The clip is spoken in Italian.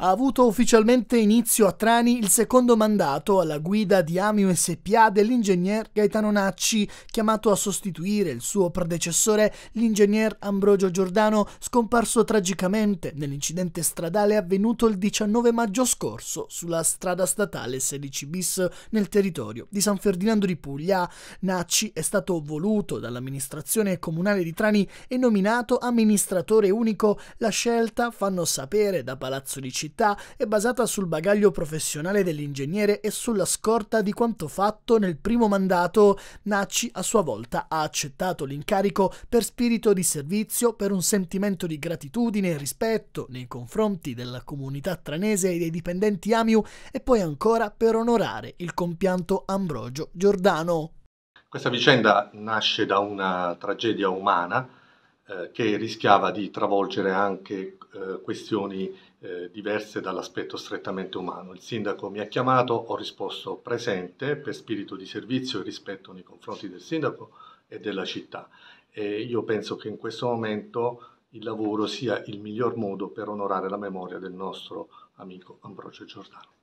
ha avuto ufficialmente inizio a Trani il secondo mandato alla guida di Amio SPA dell'ingegner Gaetano Nacci, chiamato a sostituire il suo predecessore, l'ingegner Ambrogio Giordano, scomparso tragicamente nell'incidente stradale avvenuto il 19 maggio scorso sulla strada statale 16 bis nel territorio di San Ferdinando di Puglia. Nacci è stato voluto dall'amministrazione comunale di Trani e nominato amministratore unico. La scelta, fanno sapere da Palazzo di Città, capacità è basata sul bagaglio professionale dell'ingegnere e sulla scorta di quanto fatto nel primo mandato, Nacci a sua volta ha accettato l'incarico per spirito di servizio, per un sentimento di gratitudine e rispetto nei confronti della comunità tranese e dei dipendenti AMIU e poi ancora per onorare il compianto Ambrogio Giordano. Questa vicenda nasce da una tragedia umana eh, che rischiava di travolgere anche eh, questioni eh, diverse dall'aspetto strettamente umano. Il sindaco mi ha chiamato, ho risposto presente per spirito di servizio e rispetto nei confronti del sindaco e della città. E io penso che in questo momento il lavoro sia il miglior modo per onorare la memoria del nostro amico Ambrogio Giordano.